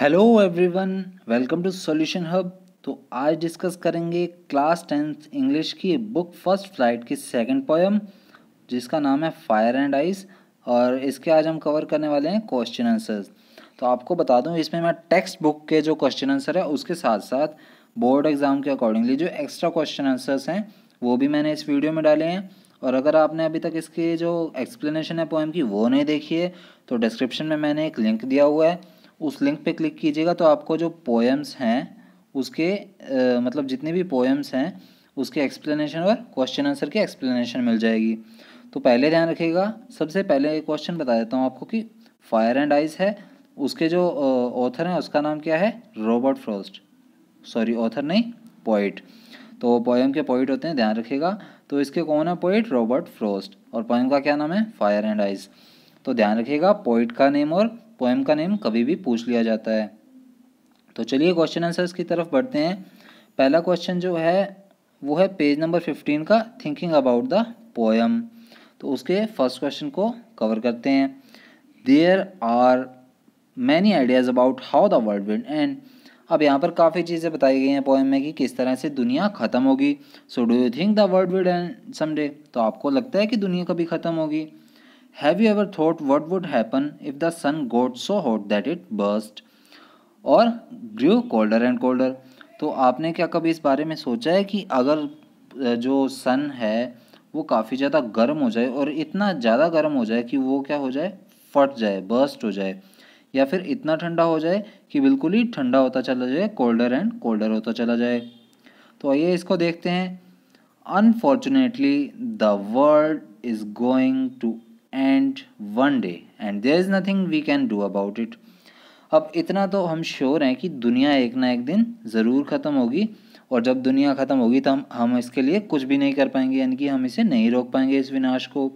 Hello everyone welcome to solution hub तो आज discuss करेंगे क्लास टेंथ इंग्लिश की बुक फर्स्ट फ्लाइट की सेकंड पोयम जिसका नाम है फायर एंड आइस और इसके आज हम कवर करने वाले हैं क्वेश्चन आंसर्स तो आपको बता दूं इसमें मैं टेक्स्ट बुक के जो क्वेश्चन आंसर है उसके साथ साथ बोर्ड एग्ज़ाम के अकॉर्डिंगली जो एक्स्ट्रा क्वेश्चन आंसर्स हैं वो भी मैंने इस वीडियो में डाले हैं और अगर आपने अभी तक इसके जो एक्सप्लेनेशन है पोएम की वो नहीं देखी है तो डिस्क्रिप्शन में मैंने एक लिंक दिया हुआ है उस लिंक पे क्लिक कीजिएगा तो आपको जो पोएम्स हैं उसके आ, मतलब जितने भी पोएम्स हैं उसके एक्सप्लेनेशन और क्वेश्चन आंसर की एक्सप्लेनेशन मिल जाएगी तो पहले ध्यान रखिएगा सबसे पहले क्वेश्चन बता देता हूँ आपको कि फायर एंड आइस है उसके जो ऑथर हैं उसका नाम क्या है रॉबर्ट फ्रॉस्ट सॉरी ऑथर नहीं पोइट तो पोएम के पोइट होते हैं ध्यान रखिएगा तो इसके कौन है पोइट रॉबर्ट फ्रॉस्ट और पोएम का क्या नाम है फायर एंड आइस तो ध्यान रखिएगा पोइट का नेम और पोएम का नेम कभी भी पूछ लिया जाता है तो चलिए क्वेश्चन आंसर्स की तरफ बढ़ते हैं पहला क्वेश्चन जो है वो है पेज नंबर फिफ्टीन का थिंकिंग अबाउट द पोएम तो उसके फर्स्ट क्वेश्चन को कवर करते हैं there are many ideas about how the world will end अब यहाँ पर काफ़ी चीज़ें बताई गई हैं पोएम में कि किस तरह से दुनिया ख़त्म होगी so do you think the world will end someday तो आपको लगता है कि दुनिया कभी ख़त्म होगी have you ever thought what would happen if the sun got so hot that it burst और ग्रो कोल्डर एंड कोल्डर तो आपने क्या कभी इस बारे में सोचा है कि अगर जो सन है वो काफ़ी ज़्यादा गर्म हो जाए और इतना ज़्यादा गर्म हो जाए कि वो क्या हो जाए फट जाए बर्स्ट हो जाए या फिर इतना ठंडा हो जाए कि बिल्कुल ही ठंडा होता चला जाए कोल्डर एंड कोल्डर होता चला जाए तो आइए इसको देखते हैं unfortunately the world is going to end one day and there is nothing we can do about it अब इतना तो हम श्योर हैं कि दुनिया एक ना एक दिन ज़रूर ख़त्म होगी और जब दुनिया ख़त्म होगी तो हम हम इसके लिए कुछ भी नहीं कर पाएंगे यानी कि हम इसे नहीं रोक पाएंगे इस विनाश को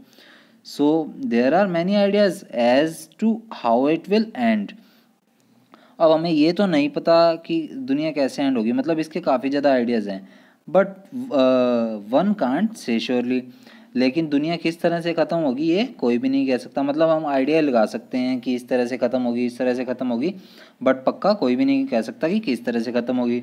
so there are many ideas as to how it will end अब हमें ये तो नहीं पता कि दुनिया कैसे एंड होगी मतलब इसके काफ़ी ज़्यादा आइडियाज़ हैं but one can't say surely लेकिन दुनिया किस तरह से ख़त्म होगी ये कोई भी नहीं कह सकता मतलब हम आइडिया लगा सकते हैं कि इस तरह से ख़त्म होगी इस तरह से ख़त्म होगी बट पक्का कोई भी नहीं कह सकता कि किस तरह से ख़त्म होगी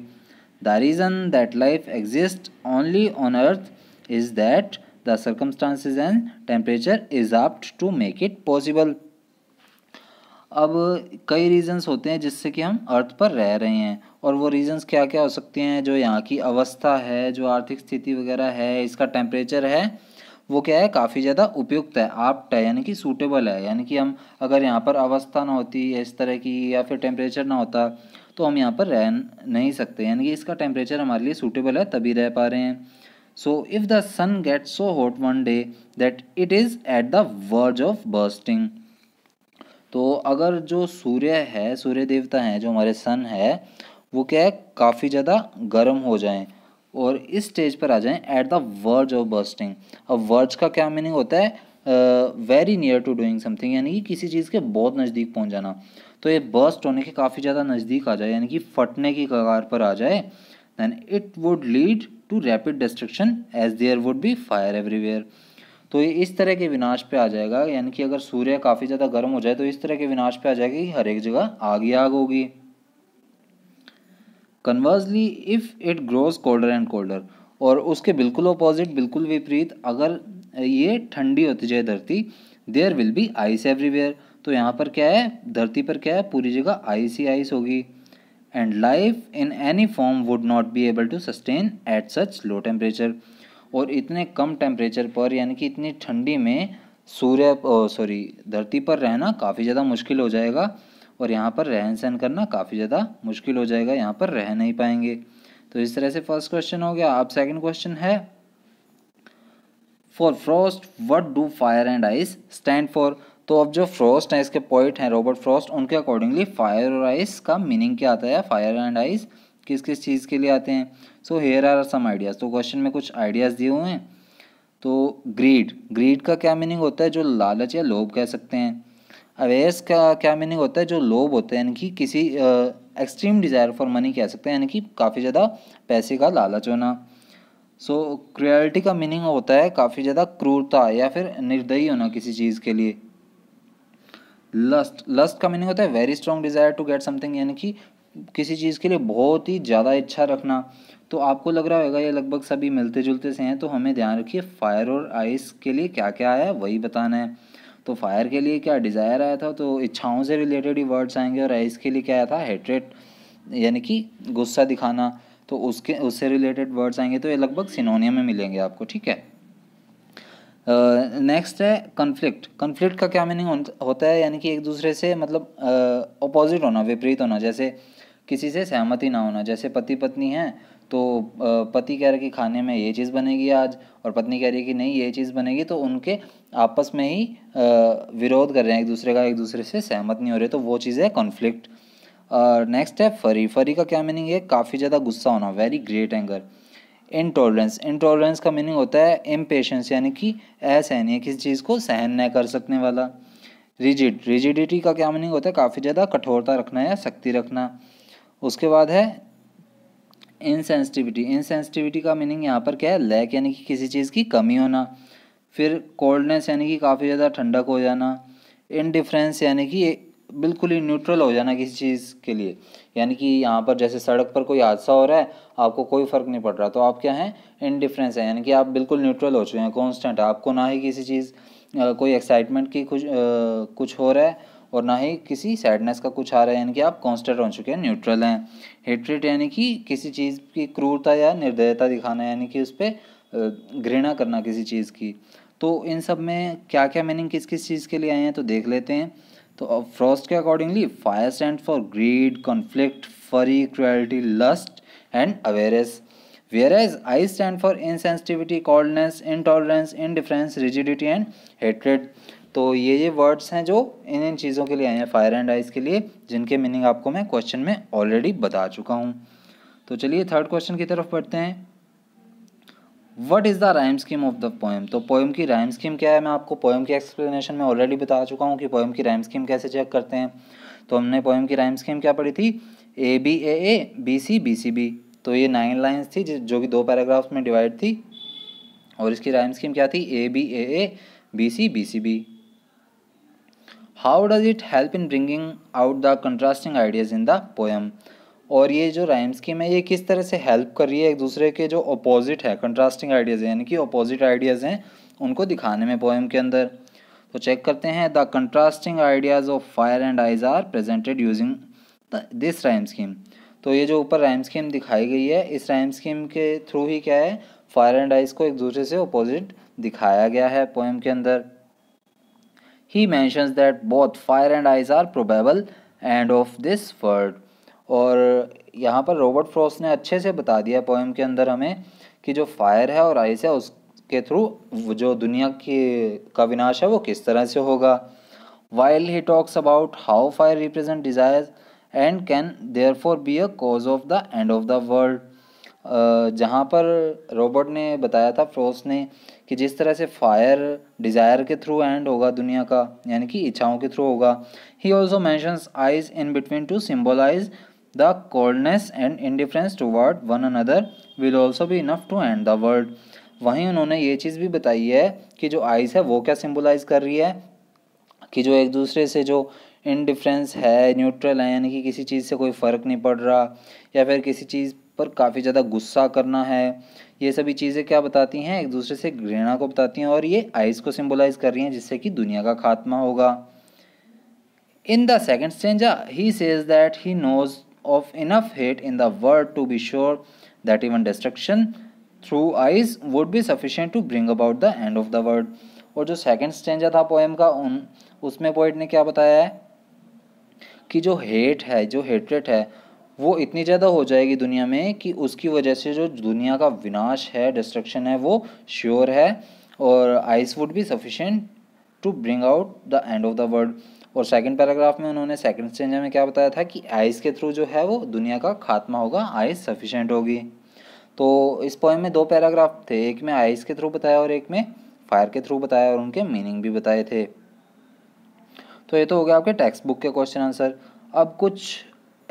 the reason that life exist only on earth is that the circumstances and temperature is apt to make it possible अब कई रीज़न्स होते हैं जिससे कि हम अर्थ पर रह रहे हैं और वो रीजंस क्या क्या हो सकते हैं जो यहाँ की अवस्था है जो आर्थिक स्थिति वगैरह है इसका टेम्परेचर है वो क्या है काफ़ी ज़्यादा उपयुक्त है आप्ट है यानी कि सूटेबल है यानी कि हम अगर यहाँ पर अवस्था ना होती इस तरह की या फिर टेम्परेचर ना होता तो हम यहाँ पर रह नहीं सकते यानी कि इसका टेम्परेचर हमारे लिए सूटेबल है तभी रह पा रहे हैं so if the sun get so hot one day that it is at the verge of bursting तो अगर जो सूर्य है सूर्य देवता हैं जो हमारे सन है वो क्या है काफ़ी ज़्यादा गर्म हो जाएं और इस स्टेज पर आ जाएं at the verge of bursting अब वर्ज का क्या मीनिंग होता है very near to doing something यानी कि किसी चीज़ के बहुत नज़दीक पहुंच जाना तो ये बर्स्ट होने के काफ़ी ज़्यादा नज़दीक आ जाए यानी कि फटने की कगार पर आ जाए then it would lead to rapid destruction as there would be fire everywhere तो ये इस तरह के विनाश पे आ जाएगा यानी कि अगर सूर्य काफ़ी ज़्यादा गर्म हो जाए तो इस तरह के विनाश पे आ जाएगा कि हर एक जगह आग ही आग होगी conversely if it grows colder and colder और उसके बिल्कुल अपोजिट बिल्कुल विपरीत अगर ये ठंडी होती जाए धरती there will be ice everywhere तो यहाँ पर क्या है धरती पर क्या है पूरी जगह आइस ही आइस होगी and life in any form would not be able to sustain at such low temperature और इतने कम टेम्परेचर पर यानी कि इतनी ठंडी में सूर्य सॉरी धरती पर रहना काफ़ी ज़्यादा मुश्किल हो जाएगा और यहाँ पर रहन सहन करना काफ़ी ज़्यादा मुश्किल हो जाएगा यहाँ पर रह नहीं पाएंगे तो इस तरह से फर्स्ट क्वेश्चन हो गया अब सेकंड क्वेश्चन है for Frost what do fire and ice stand for तो अब जो फ्रॉस्ट हैं इसके पॉइंट हैं रॉबर्ट फ्रॉस्ट उनके अकॉर्डिंगली फायर और आइस का मीनिंग क्या आता है फायर एंड आइस किस किस चीज़ के लिए आते हैं so here are some ideas तो क्वेश्चन में कुछ आइडियाज़ दिए हुए हैं तो ग्रीड ग्रीड का क्या मीनिंग होता है जो लालच या लोभ कह सकते हैं अवेयर्स का क्या मीनिंग होता है जो लोभ होते हैं यानी कि किसी एक्सट्रीम डिज़ायर फॉर मनी कह सकते हैं यानी कि काफ़ी ज़्यादा पैसे का लालच होना सो so, क्रियलिटी का मीनिंग होता है काफ़ी ज़्यादा क्रूरता या फिर निर्दयी होना किसी चीज़ के लिए लस्ट लस्ट का मीनिंग होता है very strong desire to get something यानी कि किसी चीज़ के लिए बहुत ही ज़्यादा इच्छा रखना तो आपको लग रहा होगा ये लगभग सभी मिलते जुलते से हैं तो हमें ध्यान रखिए फायर और आइस के लिए क्या क्या आया वही बताना है तो फायर के लिए क्या डिज़ायर आया था तो इच्छाओं से रिलेटेड ही वर्ड्स आएंगे और राइस के लिए क्या आया था हेट्रेट यानी कि गुस्सा दिखाना तो उसके उससे रिलेटेड वर्ड्स आएंगे तो ये लगभग सिनोनिया में मिलेंगे आपको ठीक है नेक्स्ट uh, है कन्फ्लिक्ट कन्फ्लिक्ट का क्या मीनिंग होता है यानी कि एक दूसरे से मतलब अपोजिट uh, होना विपरीत होना जैसे किसी से सहमति ना होना जैसे पति पत्नी हैं तो पति कह रहा है कि खाने में ये चीज़ बनेगी आज और पत्नी कह रही है कि नहीं ये चीज़ बनेगी तो उनके आपस में ही विरोध कर रहे हैं एक दूसरे का एक दूसरे से सहमत नहीं हो रहे तो वो चीज़ है कॉन्फ्लिक्ट नेक्स्ट है फरी फरी का क्या मीनिंग है काफ़ी ज़्यादा गुस्सा होना very great anger intolerance intolerance का मीनिंग होता है इम्पेशेंस यानी कि असहनीय किसी चीज़ को सहन न कर सकने वाला रिजिड रिजिडिटी का क्या मीनिंग होता है काफ़ी ज़्यादा कठोरता रखना या शक्ति रखना उसके बाद है इनसेंसिटिविटी इनसेंसिटिविटी का मीनिंग यहाँ पर क्या है लैक यानी कि किसी चीज़ की कमी होना फिर कोल्डनेस यानी कि काफ़ी ज़्यादा ठंडक हो जाना इनडिफरेंस यानी कि बिल्कुल ही न्यूट्रल हो जाना किसी चीज़ के लिए यानी कि यहाँ पर जैसे सड़क पर कोई हादसा हो रहा है आपको कोई फ़र्क नहीं पड़ रहा तो आप क्या हैं इनडिफरेंस है यानी कि आप बिल्कुल न्यूट्रल हो चुके हैं कॉन्स्टेंट आपको ना ही किसी चीज़ कोई एक्साइटमेंट की कुछ आ, कुछ हो रहा है और ना ही किसी सैडनेस का कुछ आ रहा है यानी कि आप कॉन्स्टेंट हो चुके हैं न्यूट्रल हैं हेट्रेट यानी कि किसी चीज़ की क्रूरता या निर्दयता दिखाना यानी कि उस पर घृणा करना किसी चीज़ की तो इन सब में क्या क्या मीनिंग किस किस चीज़ के लिए आए हैं तो देख लेते हैं तो अब फ्रॉस्ट के accordingly fire stand for greed conflict fury cruelty lust and awareness whereas ice stand for insensitivity coldness intolerance indifference rigidity and hatred तो ये ये वर्ड्स हैं जो इन इन चीज़ों के लिए आए हैं फायर एंड आइस के लिए जिनके मीनिंग आपको मैं क्वेश्चन में ऑलरेडी बता चुका हूँ तो चलिए थर्ड क्वेश्चन की तरफ पढ़ते हैं what is the rhyme scheme of the poem तो पोएम की राइम स्कीम क्या है मैं आपको पोएम की एक्सप्लेनेशन में ऑलरेडी बता चुका हूँ कि पोएम की राइम स्कीम कैसे चेक करते हैं तो हमने पोएम की राइम स्कीम क्या पढ़ी थी A B A A B C B C B तो ये नाइन लाइन्स थी जो कि दो पैराग्राफ्स में डिवाइड थी और इसकी राइम स्कीम क्या थी A B A A B C B C B how does it help in bringing out the contrasting ideas in the poem और ये जो राइम स्कीम है ये किस तरह से हेल्प कर रही है एक दूसरे के जो अपोजिट है कंट्रास्टिंग आइडियाज़ यानी कि अपोजिट आइडियाज़ हैं उनको दिखाने में पोएम के अंदर तो चेक करते हैं the contrasting ideas of fire and ice are presented using this rhyme scheme तो ये जो ऊपर राइम स्कीम दिखाई गई है इस राइम स्कीम के थ्रू ही क्या है फायर एंड आइज को एक दूसरे से अपोजिट दिखाया गया है पोएम के अंदर ही mentions that both fire and ice are probable end of this world और यहाँ पर रॉबर्ट फ्रॉस ने अच्छे से बता दिया पोएम के अंदर हमें कि जो फायर है और आइस है उसके थ्रू जो दुनिया की का विनाश है वो किस तरह से होगा while he talks about how fire represent desire and can therefore be a cause of the end of the world जहाँ पर रॉबर्ट ने बताया था फ्रॉस ने कि जिस तरह से फायर डिज़ायर के थ्रू एंड होगा दुनिया का यानी कि इच्छाओं के थ्रू होगा he also mentions ice in between to symbolize the coldness and indifference towards one another will also be enough to end the world वहीं उन्होंने ये चीज़ भी बताई है कि जो आइज़ है वो क्या सिम्बोलाइज़ कर रही है कि जो एक दूसरे से जो इनडिफरेंस है न्यूट्रल है यानी कि किसी चीज़ से कोई फ़र्क नहीं पड़ रहा या फिर किसी चीज़ पर काफ़ी ज़्यादा गुस्सा करना है ये सभी चीज़ें क्या बताती हैं एक दूसरे से घृणा को बताती हैं और ये आइस को सिम्बोलाइज कर रही हैं जिससे कि दुनिया का खात्मा होगा in the second stanza he says that he knows of enough hate in the world to be sure that even destruction through ice would be sufficient to bring about the end of the world और जो second stanza था poem का उन उसमें poet ने क्या बताया है कि जो हेट है जो हेटरेट है वो इतनी ज़्यादा हो जाएगी दुनिया में कि उसकी वजह से जो दुनिया का विनाश है डिस्ट्रक्शन है वो श्योर है और ice would be sufficient to bring out the end of the world और सेकंड पैराग्राफ में उन्होंने सेकंड स्टेंज में क्या बताया था कि आइस के थ्रू जो है वो दुनिया का खात्मा होगा आइस सफिशेंट होगी तो इस पोएम में दो पैराग्राफ थे एक में आइस के थ्रू बताया और एक में फायर के थ्रू बताया और उनके मीनिंग भी बताए थे तो ये तो हो गया आपके टेक्स्ट बुक के क्वेश्चन आंसर अब कुछ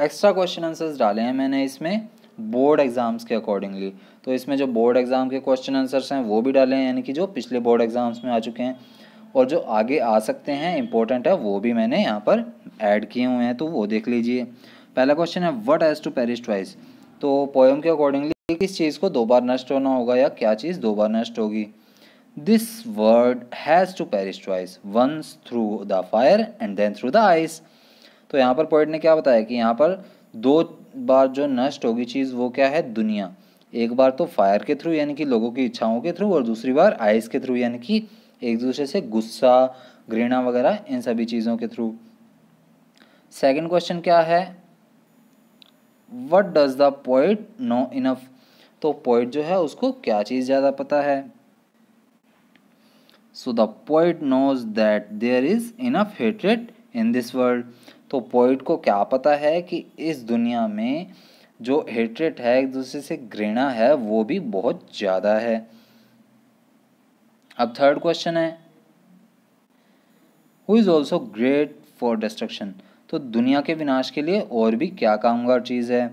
एक्स्ट्रा क्वेश्चन आंसर्स डाले हैं मैंने इसमें बोर्ड एग्ज़ाम्स के अकॉर्डिंगली तो इसमें जो बोर्ड एग्ज़ाम के क्वेश्चन आंसर्स हैं वो भी डाले हैं यानी कि जो पिछले बोर्ड एग्ज़ाम्स में आ चुके हैं और जो आगे आ सकते हैं इंपॉर्टेंट है वो भी मैंने यहाँ पर ऐड किए हुए हैं तो वो देख लीजिए पहला क्वेश्चन है what has to perish twice तो पोएम के अकॉर्डिंगली किस चीज़ को दो बार नष्ट होना होगा या क्या चीज़ दो बार नष्ट होगी this world has to perish twice once through the fire and then through the ice तो यहाँ पर पॉइंट ने क्या बताया कि यहाँ पर दो बार जो नष्ट होगी चीज़ वो क्या है दुनिया एक बार तो फायर के थ्रू यानी कि लोगों की इच्छाओं के थ्रू और दूसरी बार आइस के थ्रू यानी कि एक दूसरे से गुस्सा घृणा वगैरह इन सभी चीज़ों के थ्रू सेकंड क्वेश्चन क्या है what does the point know enough तो पॉइंट जो है उसको क्या चीज़ ज़्यादा पता है so the point knows that there is enough hatred in this world तो पोइट को क्या पता है कि इस दुनिया में जो हेट्रेट है एक दूसरे से घृणा है वो भी बहुत ज़्यादा है अब थर्ड क्वेश्चन है who is also great for destruction तो दुनिया के विनाश के लिए और भी क्या कामगार चीज़ है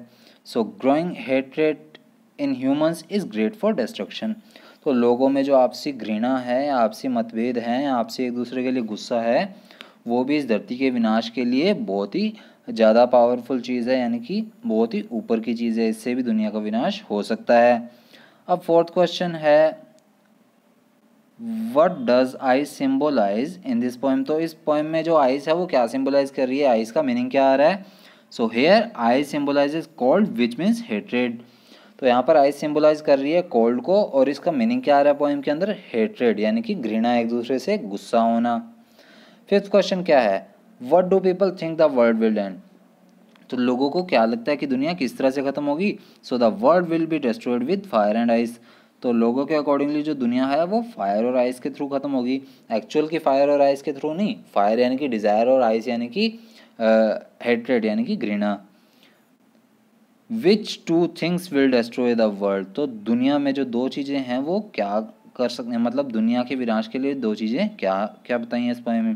so growing hatred in humans is great for destruction तो लोगों में जो आपसी घृणा है आपसी मतभेद हैं आपसी एक दूसरे के लिए गुस्सा है वो भी इस धरती के विनाश के लिए बहुत ही ज़्यादा पावरफुल चीज़ है यानी कि बहुत ही ऊपर की चीज़ है इससे भी दुनिया का विनाश हो सकता है अब फोर्थ क्वेश्चन है what does ice symbolise in this poem तो इस पोइम में जो आइस है वो क्या सिम्बोलाइज कर रही है आइस का मीनिंग क्या आ रहा है so here ice symbolise is cold which means hatred तो यहाँ पर आइस सिम्बोलाइज कर रही है कोल्ड को और इसका मीनिंग क्या आ रहा है पोइम के अंदर हेट्रेड यानी कि घृणा एक दूसरे से गुस्सा होना फिफ्थ क्वेश्चन क्या है what do people think the world will end तो लोगों को क्या लगता है कि दुनिया किस तरह से खत्म होगी so the world will be destroyed with fire and ice तो लोगों के अकॉर्डिंगली जो दुनिया है वो फायर और आइस के थ्रू खत्म होगी एक्चुअल की फायर और आइस के थ्रू नहीं फायर यानी कि डिज़ायर और आइस यानी कि हेट्रेड यानी कि घृणा which two things will destroy the world तो दुनिया में जो दो चीज़ें हैं वो क्या कर सकते हैं मतलब दुनिया के विनाश के लिए दो चीज़ें क्या क्या बताई हैं इस पॉइंट में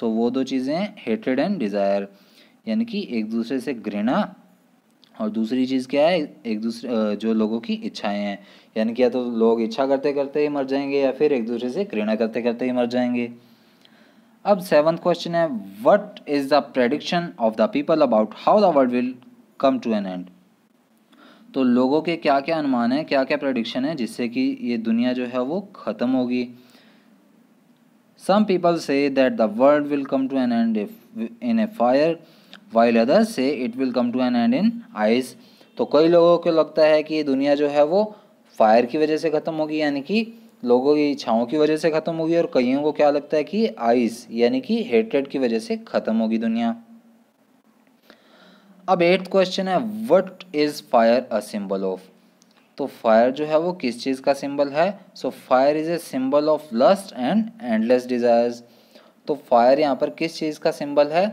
सो वो दो चीज़ें हेटेड एंड डिज़ायर यानी कि एक दूसरे से घृणा और दूसरी चीज़ क्या है एक दूसरे जो लोगों की इच्छाएं हैं यानी कि या तो लोग इच्छा करते करते ही मर जाएंगे या फिर एक दूसरे से घृणा करते करते ही मर जाएंगे अब सेवन्थ क्वेश्चन है what is the prediction of the people about how the world will come to an end तो लोगों के क्या क्या अनुमान है क्या क्या प्रडिक्शन है जिससे कि ये दुनिया जो है वो ख़त्म होगी some people say that the world will come to an end in a fire while others say it will come to an end in ice तो कई लोगों को लगता है कि ये दुनिया जो है वो फायर की वजह से ख़त्म होगी यानी कि लोगों की इच्छाओं की वजह से ख़त्म होगी और कईयों को क्या लगता है कि आइस यानी कि हेटरेट की वजह से ख़त्म होगी दुनिया अब एट्थ क्वेश्चन है what is fire a symbol of तो फायर जो है वो किस चीज़ का सिंबल है so fire is a symbol of lust and endless desires तो फायर यहाँ पर किस चीज़ का सिंबल है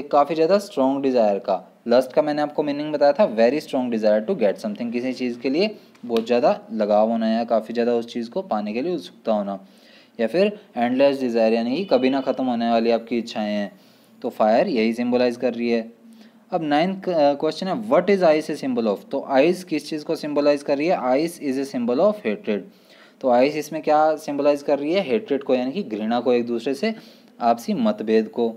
एक काफ़ी ज़्यादा स्ट्रॉन्ग डिज़ायर का लस्ट का मैंने आपको मीनिंग बताया था very strong desire to get something किसी चीज़ के लिए बहुत ज़्यादा लगाव होना या काफ़ी ज़्यादा उस चीज़ को पाने के लिए उत्सुकता होना या फिर एंडलेस डिज़ायर यानी कि कभी ना ख़त्म होने वाली आपकी इच्छाएँ हैं तो फायर यही सिम्बलाइज़ कर रही है अब नाइन्थ क्वेश्चन uh, है what is ice a symbol of तो आइस किस चीज़ को सिंबलाइज कर रही है ice is a symbol of hatred तो आइस इसमें क्या सिंबलाइज कर रही है हेट्रेड को यानी कि घृणा को एक दूसरे से आपसी मतभेद को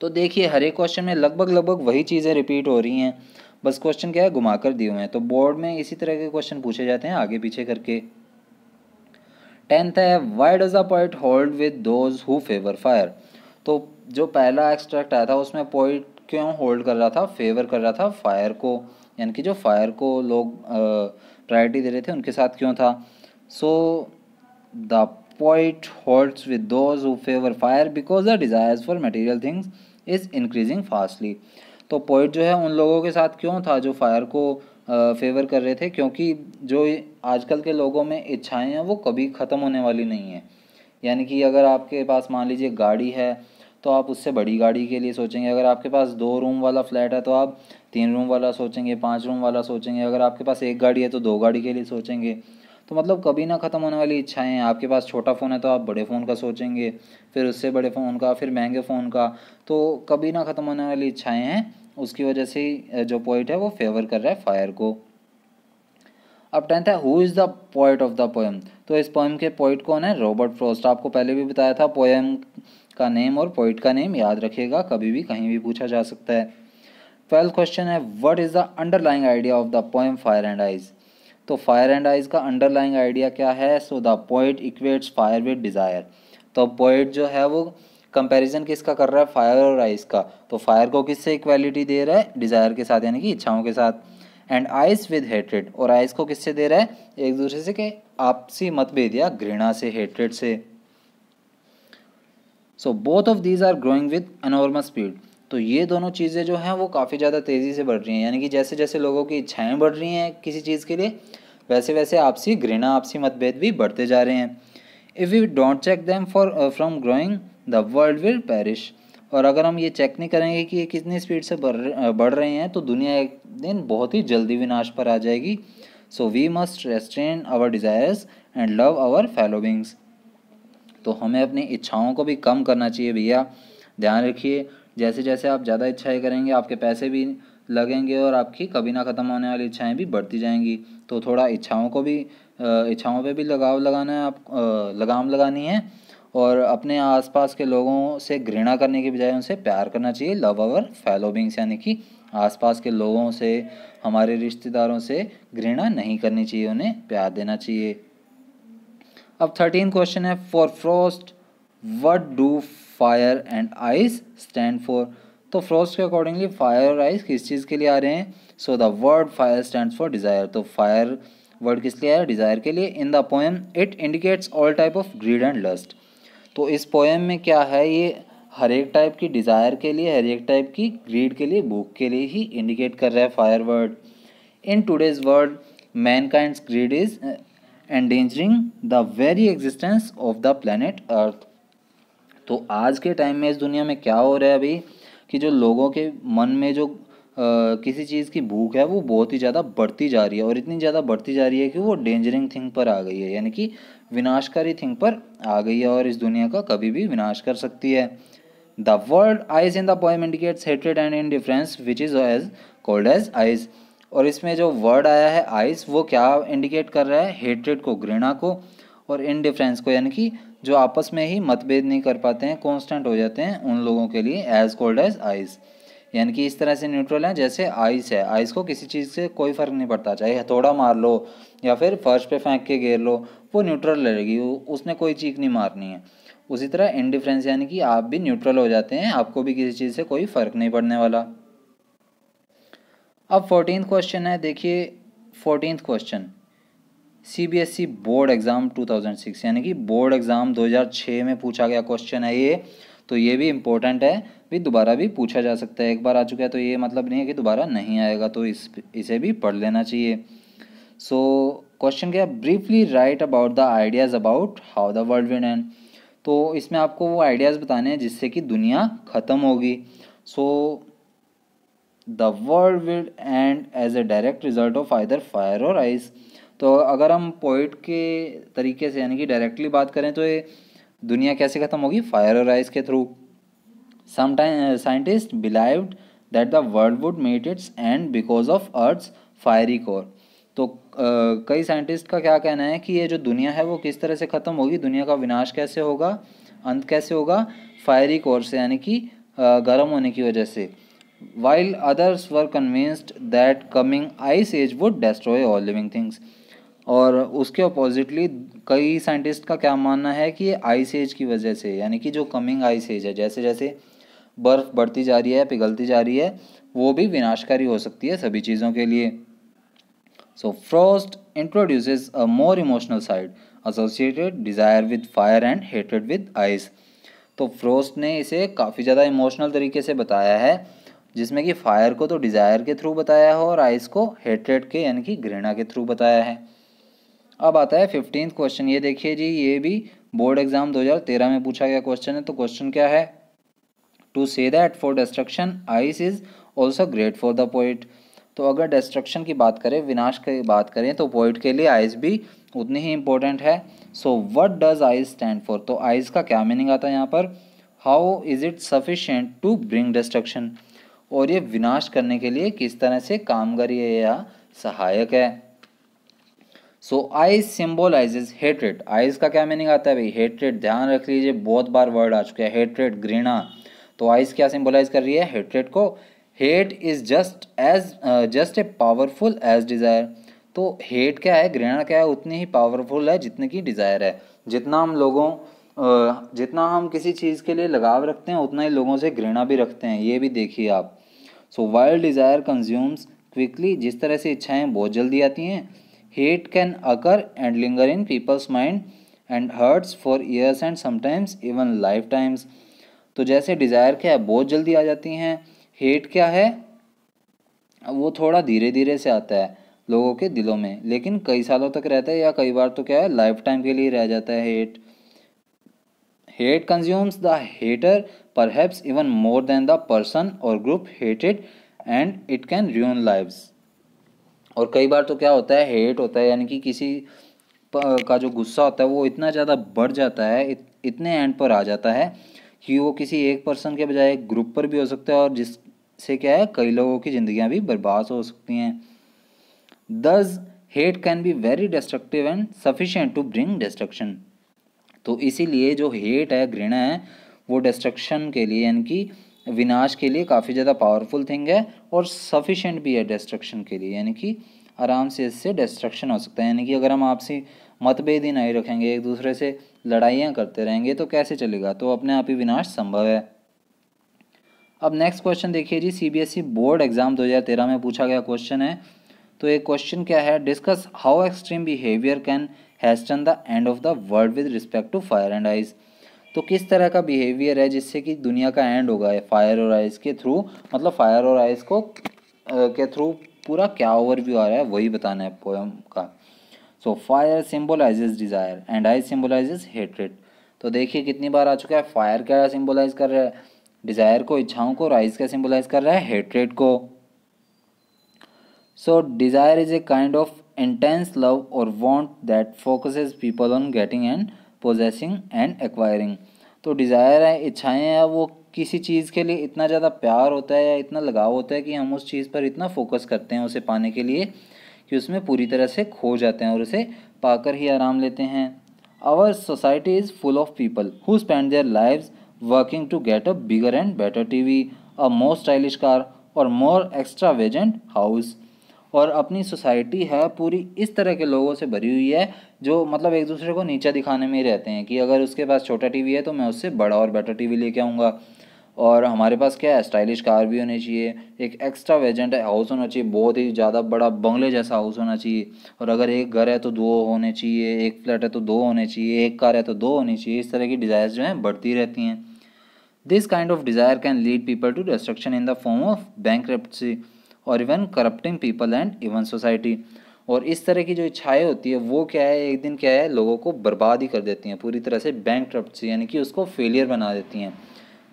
तो देखिए हर एक क्वेश्चन में लगभग लगभग वही चीज़ें रिपीट हो रही हैं बस क्वेश्चन क्या है घुमाकर दिए हुए हैं तो बोर्ड में इसी तरह के क्वेश्चन पूछे जाते हैं आगे पीछे करके टेंथ है why does a poet hold with those who favour fire तो जो पहला एक्सट्रैक्ट आया था उसमें पॉइंट क्यों होल्ड कर रहा था फेवर कर रहा था फायर को यानी कि जो फायर को लोग प्रायोरिटी दे रहे थे उनके साथ क्यों था so the point holds with those who favour fire because the desires for material things is increasing fastly तो पॉइंट जो है उन लोगों के साथ क्यों था जो फायर को फेवर कर रहे थे क्योंकि जो आजकल के लोगों में इच्छाएं हैं वो कभी ख़त्म होने वाली नहीं है यानी कि अगर आपके पास मान लीजिए गाड़ी है तो आप उससे बड़ी गाड़ी के लिए सोचेंगे अगर आपके पास दो रूम वाला फ्लैट है तो आप तीन रूम वाला सोचेंगे पाँच रूम वाला सोचेंगे अगर आपके पास एक गाड़ी है तो दो गाड़ी के लिए सोचेंगे तो मतलब कभी ना ख़त्म होने वाली इच्छाएं हैं आपके पास छोटा फ़ोन है तो आप बड़े फ़ोन का सोचेंगे फिर उससे बड़े फ़ोन का फिर महंगे फ़ोन का तो कभी ना ख़त्म होने वाली इच्छाएं हैं उसकी वजह से जो पोइट है वो फेवर कर रहा है फायर को अब टेंथ है who is the poet of the poem तो इस पोएम के पोइट कौन है रॉबर्ट फ्रोस्ट आपको पहले भी बताया था पोएम का नेम और पोइट का नेम याद रखिएगा कभी भी कहीं भी पूछा जा सकता है ट्वेल्थ क्वेश्चन है what is the underlying idea of the poem fire and ice तो फायर एंड आइज का अंडरलाइंग आइडिया क्या है so the poet equates fire with desire तो पोइट जो है वो कंपैरिजन किसका कर रहा है फायर और आइस का तो फायर को किससे इक्वालिटी दे रहा है डिज़ायर के साथ यानी कि इच्छाओं के साथ एंड आइस विद हेट्रेड और आइस को किससे दे रहा है एक दूसरे से कि आपसी मतभेद या घृणा से हेट्रेड से so both of these are growing with abnormal speed तो ये दोनों चीज़ें जो हैं वो काफ़ी ज़्यादा तेज़ी से बढ़ रही हैं यानी कि जैसे जैसे लोगों की इच्छाएं बढ़ रही हैं किसी चीज़ के लिए वैसे वैसे आपसी घृणा आपसी मतभेद भी बढ़ते जा रहे हैं if you don't check them for from growing the world will perish और अगर हम ये चेक नहीं करेंगे कि ये कितनी स्पीड से uh, बढ़ रहे हैं तो दुनिया एक दिन बहुत ही जल्दी विनाश पर आ जाएगी so we must restrain our desires and love our fellow beings तो हमें अपनी इच्छाओं को भी कम करना चाहिए भैया ध्यान रखिए जैसे जैसे आप ज़्यादा इच्छाएं करेंगे आपके पैसे भी लगेंगे और आपकी कभी ना ख़त्म होने वाली इच्छाएं भी बढ़ती जाएंगी तो थोड़ा इच्छाओं को भी इच्छाओं पे भी लगाव लगाना है आप लगाम लगानी है और अपने आसपास के लोगों से घृणा करने के बजाय उनसे प्यार करना चाहिए लव अवर फैलो बिंग्स यानी कि आसपास के लोगों से हमारे रिश्तेदारों से घृणा नहीं करनी चाहिए उन्हें प्यार देना चाहिए अब थर्टीन क्वेश्चन है for Frost what do fire and ice stand for तो फ्रॉस्ट के अकॉर्डिंगली फायर और आइस किस चीज़ के लिए आ रहे हैं so the word fire stand for desire तो फायर वर्ड किस लिए आया डिज़ायर के लिए in the poem it indicates all type of greed and lust तो इस पोएम में क्या है ये हर एक टाइप की डिज़ायर के लिए हर एक टाइप की ग्रीड के लिए भूख के लिए ही इंडिकेट कर रहा है fire word in today's word mankind greed is endangering the very existence of the planet earth तो आज के टाइम में इस दुनिया में क्या हो रहा है अभी कि जो लोगों के मन में जो आ, किसी चीज़ की भूख है वो बहुत ही ज़्यादा बढ़ती जा रही है और इतनी ज़्यादा बढ़ती जा रही है कि वो डेंजरिंग थिंग पर आ गई है यानी कि विनाशकारी थिंग पर आ गई है और इस दुनिया का कभी भी विनाश कर सकती है the world ice in the poem indicates hatred and indifference which is as cold as ice और इसमें जो वर्ड आया है आइस वो क्या इंडिकेट कर रहा है हेट्रेड को घृणा को और इनडिफ्रेंस को यानी कि जो आपस में ही मतभेद नहीं कर पाते हैं कॉन्स्टेंट हो जाते हैं उन लोगों के लिए एज कोल्ड एज आइस यानी कि इस तरह से न्यूट्रल है जैसे आइस है आइस को किसी चीज़ से कोई फ़र्क नहीं पड़ता चाहे हथौड़ा मार लो या फिर फर्श पे फेंक के घेर लो वो न्यूट्रल रहेगी उसने कोई चीख नहीं मारनी है उसी तरह इनडिफरेंस यानी कि आप भी न्यूट्रल हो जाते हैं आपको भी किसी चीज़ से कोई फ़र्क नहीं पड़ने वाला अब फोर्टीन क्वेश्चन है देखिए fourteen question CBSE board exam 2006 यानी कि बोर्ड एग्ज़ाम 2006 में पूछा गया क्वेश्चन है ये तो ये भी इम्पोर्टेंट है भी दोबारा भी पूछा जा सकता है एक बार आ चुका है तो ये मतलब नहीं है कि दोबारा नहीं आएगा तो इस इसे भी पढ़ लेना चाहिए सो क्वेश्चन क्या briefly write about the ideas about how the world will end तो इसमें आपको वो आइडियाज़ बताने हैं जिससे कि दुनिया ख़त्म होगी so so, the world will end as a direct result of either fire और आइस तो अगर हम पोइट के तरीके से यानी कि डायरेक्टली बात करें तो ये दुनिया कैसे ख़त्म होगी फायर और आइस के through sometime scientist believed that the world would met its end because of earth's fiery core तो आ, uh, कई साइंटिस्ट का क्या कहना है कि ये जो दुनिया है वो किस तरह से ख़त्म होगी दुनिया का विनाश कैसे होगा अंत कैसे होगा फायरी कोर से यानी कि uh, गर्म होने की वजह से while others were convinced that coming ice age would destroy all living things और उसके अपोजिटली कई साइंटिस्ट का क्या मानना है कि आइस एज की वजह से यानी कि जो कमिंग आइस एज है जैसे जैसे बर्फ़ बढ़ती जा रही है पिघलती जा रही है वो भी विनाशकारी हो सकती है सभी चीज़ों के लिए so Frost introduces a more emotional side associated desire with fire and hated with ice तो फ्रोस्ट ने इसे काफ़ी ज़्यादा इमोशनल तरीके से बताया है जिसमें कि फायर को तो डिज़ायर के थ्रू बताया हो और आइस को हेटरेट के यानी कि घृणा के थ्रू बताया है अब आता है फिफ्टींथ क्वेश्चन ये देखिए जी ये भी बोर्ड एग्जाम 2013 में पूछा गया क्वेश्चन है तो क्वेश्चन क्या है to say that for destruction ice is also great for the poet तो अगर डिस्ट्रक्शन की बात करें विनाश की बात करें तो पोइट के लिए आइस भी उतनी ही इम्पोर्टेंट है so what does ice stand for तो आइस का क्या मीनिंग आता है यहाँ पर how is it sufficient to bring destruction और ये विनाश करने के लिए किस तरह से कामगारी है या सहायक है so ice symbolises hatred ice का क्या मीनिंग आता है भाई हेटरेट ध्यान रख लीजिए बहुत बार वर्ड आ चुके हैं हेटरेट घृणा तो आइज क्या सिम्बोलाइज कर रही है हेटरेट को hate is just as just a powerful as desire तो हेट क्या है घृणा क्या है उतनी ही पावरफुल है जितने की डिज़ायर है जितना हम लोगों जितना हम किसी चीज़ के लिए लगाव रखते हैं उतना ही लोगों से घृणा भी रखते हैं ये भी देखिए आप so wild desire consumes quickly जिस तरह से इच्छाएं बहुत जल्दी आती हैं hate can occur and linger in people's mind and hurts for years and sometimes even lifetimes तो जैसे डिज़ायर क्या है बहुत जल्दी आ जाती हैं हेट क्या है वो थोड़ा धीरे धीरे से आता है लोगों के दिलों में लेकिन कई सालों तक रहता है या कई बार तो क्या है लाइफ टाइम के लिए रह जाता है hate hate consumes the hater perhaps even more than the person or group hated and it can ruin lives और कई बार तो क्या होता है हेट होता है यानी कि किसी का जो गुस्सा होता है वो इतना ज़्यादा बढ़ जाता है इत, इतने एंड पर आ जाता है कि वो किसी एक पर्सन के बजाय एक ग्रुप पर भी हो सकता है और जिससे क्या है कई लोगों की जिंदगियां भी बर्बाद हो सकती हैं thus hate can be very destructive and sufficient to bring destruction तो इसीलिए जो हेट है घृणा है वो डिस्ट्रक्शन के लिए यानी कि विनाश के लिए काफ़ी ज़्यादा पावरफुल थिंग है और सफिशेंट भी है डिस्ट्रक्शन के लिए यानी कि आराम से इससे डिस्ट्रक्शन हो सकता है यानी कि अगर हम आपसी मतभेद ही नहीं रखेंगे एक दूसरे से लड़ाइयाँ करते रहेंगे तो कैसे चलेगा तो अपने आप ही विनाश संभव है अब नेक्स्ट क्वेश्चन देखिए जी सीबीएसई बोर्ड एग्जाम 2013 में पूछा गया क्वेश्चन है तो एक क्वेश्चन क्या है discuss how extreme behaviour can hasten the end of the world with respect to fire and ice तो किस तरह का बिहेवियर है जिससे कि दुनिया का एंड होगा फायर और आइस के थ्रू मतलब फायर और आइस को के थ्रू पूरा क्या ओवरव्यू आ रहा है वही बताना है पोएम का so fire symbolises desire and ice symbolise hatred तो देखिए कितनी बार आ चुका है फायर क्या सिम्बोलाइज कर रहा है डिज़ायर को इच्छाओं को और आइस क्या सिम्बोलाइज कर रहा है हेटरेट को so desire is a kind of intense love or want that focuses people on getting and possessing and acquiring तो डिज़ायर है इच्छाएं हैं वो किसी चीज़ के लिए इतना ज़्यादा प्यार होता है या इतना लगाव होता है कि हम उस चीज़ पर इतना फोकस करते हैं उसे पाने के लिए कि उसमें पूरी तरह से खो जाते हैं और उसे पाकर ही आराम लेते हैं our society is full of people who spend their live working to get a bigger and better T V a more stylish car or more extra वेजेंट house और अपनी सोसाइटी है पूरी इस तरह के लोगों से भरी हुई है जो मतलब एक दूसरे को नीचा दिखाने में ही रहते हैं कि अगर उसके पास छोटा टीवी है तो मैं उससे बड़ा और बेटर टीवी लेके आऊँगा और हमारे पास क्या है स्टाइलिश कार भी होनी चाहिए एक एक्स्ट्रा वेजेंट हाउस होना चाहिए बहुत ही ज़्यादा बड़ा बंगले जैसा हाउस होना चाहिए और अगर एक घर है तो दो होने चाहिए एक फ्लैट है तो दो होने चाहिए एक कार है तो दो होनी चाहिए इस तरह की डिज़ायर्स जो हैं बढ़ती रहती हैं this kind of desire can lead people to destruction in the form of bank or even corrupting people and even society और इस तरह की जो इच्छाएं होती है वो क्या है एक दिन क्या है लोगों को बर्बाद ही कर देती हैं पूरी तरह से बैंक करप्ट यानी कि उसको फेलियर बना देती हैं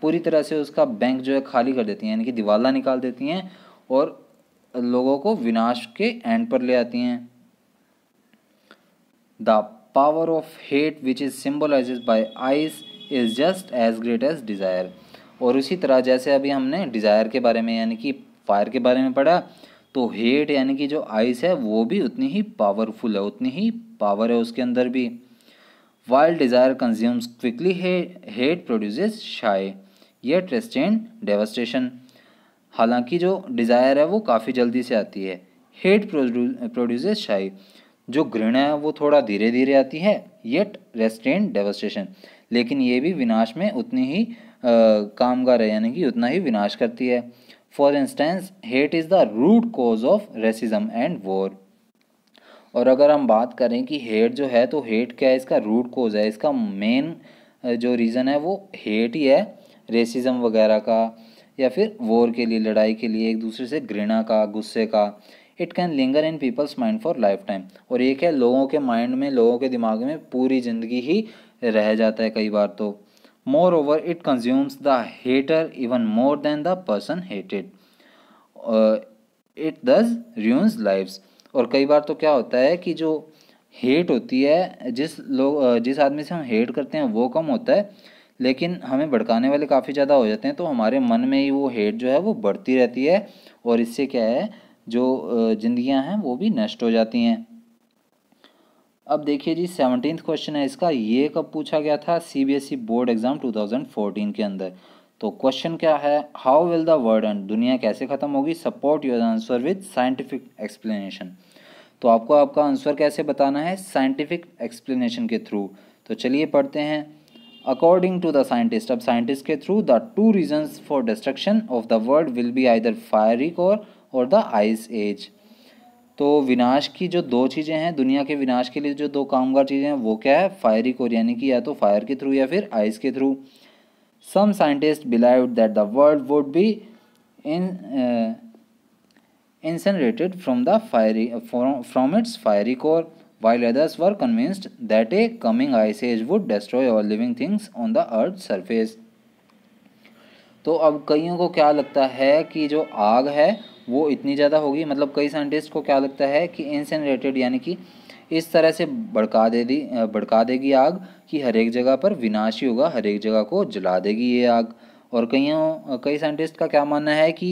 पूरी तरह से उसका बैंक जो है खाली कर देती हैं यानी कि दिवाला निकाल देती हैं और लोगों को विनाश के एंड पर ले आती हैं the power of hate which is symbolise by ice is just as great as desire और उसी तरह जैसे अभी हमने डिज़ायर के बारे में यानी कि फायर के बारे में पढ़ा तो हेट यानी कि जो आइस है वो भी उतनी ही पावरफुल है उतनी ही पावर है उसके अंदर भी wild desire consumes quickly hate produces शाए यह ट्रेस्ट एंड डेवस्टेशन हालांकि जो डिज़ायर है वो काफ़ी जल्दी से आती है हेट प्रोड्यूसेस शाई जो घृणा है वो थोड़ा धीरे धीरे आती है येट रेस्टेंट डेवस्टेशन लेकिन ये भी विनाश में उतनी ही कामगार है यानी कि उतना ही विनाश करती है for instance hate is the root cause of racism and war और अगर हम बात करें कि हेट जो है तो हेट क्या है इसका रूट कॉज है इसका मेन जो रीज़न है वो हेट ही है रेसिज्म वगैरह का या फिर वॉर के लिए लड़ाई के लिए एक दूसरे से घृणा का गुस्से का it can linger in people's mind for lifetime और एक है लोगों के माइंड में लोगों के दिमाग में पूरी ज़िंदगी ही रह जाता है कई बार तो Moreover, it consumes the hater even more than the person hated. It does ruins lives और कई बार तो क्या होता है कि जो हेट होती है जिस लोग जिस आदमी से हम हेट करते हैं वो कम होता है लेकिन हमें भड़काने वाले काफ़ी ज़्यादा हो जाते हैं तो हमारे मन में ही वो हेट जो है वो बढ़ती रहती है और इससे क्या है जो ज़िंदियाँ हैं वो भी नष्ट हो जाती हैं अब देखिए जी सेवनटीन क्वेश्चन है इसका ये कब पूछा गया था सीबीएसई बोर्ड एग्जाम 2014 के अंदर तो क्वेश्चन क्या है how will the world end दुनिया कैसे खत्म होगी support your answer with scientific explanation तो आपको आपका आंसर कैसे बताना है साइंटिफिक एक्सप्लेनेशन के थ्रू तो चलिए पढ़ते हैं अकॉर्डिंग टू द साइंटिस्ट अब साइंटिस्ट के through the two reasons for destruction of the world will be there fiery or the ice as तो विनाश की जो दो चीज़ें हैं दुनिया के विनाश के लिए जो दो कामगार चीज़ें हैं वो क्या है फायरी कोर यानी कि या तो फायर के थ्रू या फिर आइस के through some scientist believe that the world would be in incinerated from the fiery from its fiery core while others were convinced that a coming ice age would destroy all living things on the earth surface तो अब कईयों को क्या लगता है कि जो आग है वो इतनी ज़्यादा होगी मतलब कई साइंटिस्ट को क्या लगता है कि इंसेनरेटेड यानी कि इस तरह से भड़का दे दी भड़का देगी आग कि हर एक जगह पर विनाश ही होगा हर एक जगह को जला देगी ये आग और कईयों कई साइंटिस्ट का क्या मानना है कि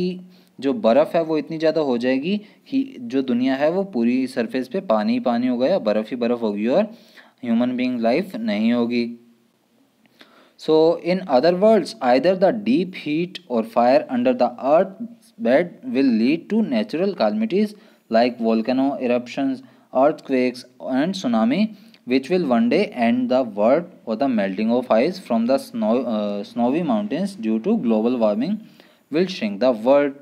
जो बर्फ़ है वो इतनी ज़्यादा हो जाएगी कि जो दुनिया है वो पूरी सरफेस पे पानी ही पानी होगा या बर्फ़ ही बर्फ़ होगी और ह्यूमन बींग लाइफ नहीं होगी so in other worlds either the deep heat or fire under the earth that will lead to natural calamities like volcano eruptions, earthquakes and tsunami which will one day end the world or the melting of ice from the snow, uh, snowy mountains due to global warming will shrink the world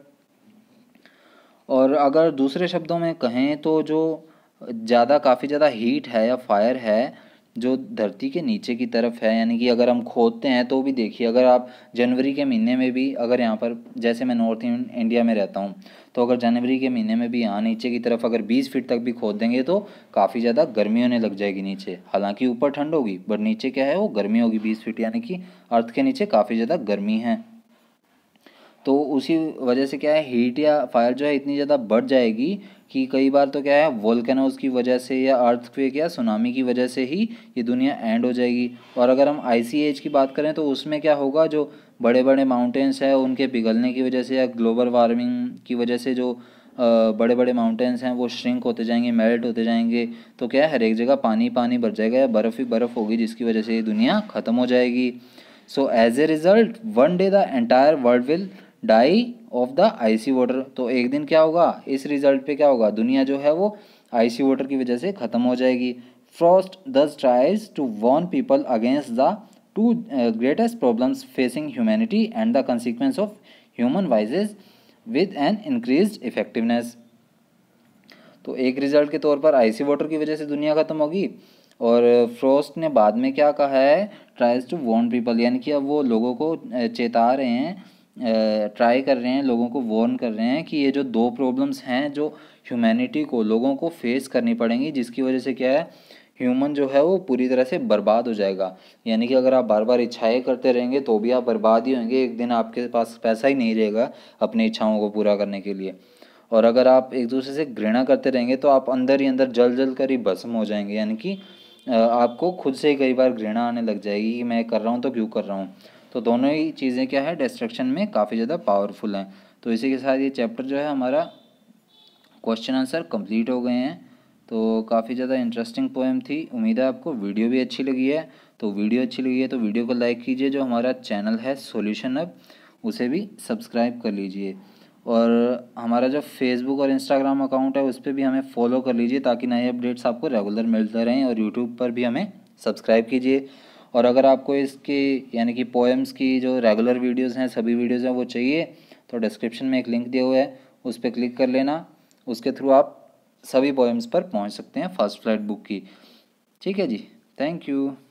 और अगर दूसरे शब्दों में कहें तो जो ज़्यादा काफ़ी ज़्यादा हीट है या फायर है जो धरती के नीचे की तरफ है यानी कि अगर हम खोदते हैं तो भी देखिए अगर आप जनवरी के महीने में भी अगर यहाँ पर जैसे मैं नॉर्थ इंडिया में रहता हूँ तो अगर जनवरी के महीने में भी यहाँ नीचे की तरफ अगर 20 फीट तक भी खोद देंगे तो काफ़ी ज़्यादा गर्मी होने लग जाएगी नीचे हालांकि ऊपर ठंड होगी बट नीचे क्या है वो गर्मी होगी बीस फीट यानी कि अर्थ के नीचे काफ़ी ज़्यादा गर्मी है तो उसी वजह से क्या है हीट या फायर जो है इतनी ज़्यादा बढ़ जाएगी कि कई बार तो क्या है वोल्केनोज की वजह से या अर्थक्वेक या सुनामी की वजह से ही ये दुनिया एंड हो जाएगी और अगर हम आई की बात करें तो उसमें क्या होगा जो बड़े बड़े माउंटेंस हैं उनके पिघलने की वजह से या ग्लोबल वार्मिंग की वजह से जो बड़े बड़े माउंटेंस हैं वो श्रिंक होते जाएंगे मेल्ट होते जाएंगे तो क्या है हर एक जगह पानी पानी भर जाएगा या बर्फ़ ही बर्फ़ होगी जिसकी वजह से ये दुनिया ख़त्म हो जाएगी so as a result one day the entire world will die of the icy water तो एक दिन क्या होगा इस रिजल्ट पे क्या होगा दुनिया जो है वो आईसी वाटर की वजह से ख़त्म हो जाएगी Frost thus tries to warn people against the two greatest problems facing humanity and the consequence of human vices with an increase effectiveness तो एक रिजल्ट के तौर पर आईसी वाटर की वजह से दुनिया ख़त्म होगी और फ्रोस्ट uh, ने बाद में क्या कहा है ट्राइज टू वॉन्ट पीपल यानी कि अब वो लोगों को uh, चेता रहे हैं ट्राई कर रहे हैं लोगों को वॉर्न कर रहे हैं कि ये जो दो प्रॉब्लम्स हैं जो ह्यूमैनिटी को लोगों को फेस करनी पड़ेंगी जिसकी वजह से क्या है ह्यूमन जो है वो पूरी तरह से बर्बाद हो जाएगा यानी कि अगर आप बार बार इच्छाएं करते रहेंगे तो भी आप बर्बाद ही होंगे एक दिन आपके पास पैसा ही नहीं रहेगा अपनी इच्छाओं को पूरा करने के लिए और अगर आप एक दूसरे से घृणा करते रहेंगे तो आप अंदर ही अंदर जल जल कर ही भस्म हो जाएंगे यानी कि आपको खुद से कई बार घृणा आने लग जाएगी कि मैं कर रहा हूँ तो क्यों कर रहा हूँ तो दोनों ही चीज़ें क्या है डिस्ट्रक्शन में काफ़ी ज़्यादा पावरफुल हैं तो इसी के साथ ये चैप्टर जो है हमारा क्वेश्चन आंसर कंप्लीट हो गए हैं तो काफ़ी ज़्यादा इंटरेस्टिंग पोएम थी उम्मीद है आपको वीडियो भी अच्छी लगी है तो वीडियो अच्छी लगी है तो वीडियो को लाइक कीजिए जो हमारा चैनल है सोल्यूशन अब उसे भी सब्सक्राइब कर लीजिए और हमारा जो फेसबुक और इंस्टाग्राम अकाउंट है उस पर भी हमें फॉलो कर लीजिए ताकि नए अपडेट्स आपको रेगुलर मिलते रहें और यूट्यूब पर भी हमें सब्सक्राइब कीजिए और अगर आपको इसकी यानी कि पोएम्स की जो रेगुलर वीडियोस हैं सभी वीडियोस हैं वो चाहिए तो डिस्क्रिप्शन में एक लिंक दिया हुआ है उस पर क्लिक कर लेना उसके थ्रू आप सभी पोएम्स पर पहुंच सकते हैं फर्स्ट फ्लाइट बुक की ठीक है जी थैंक यू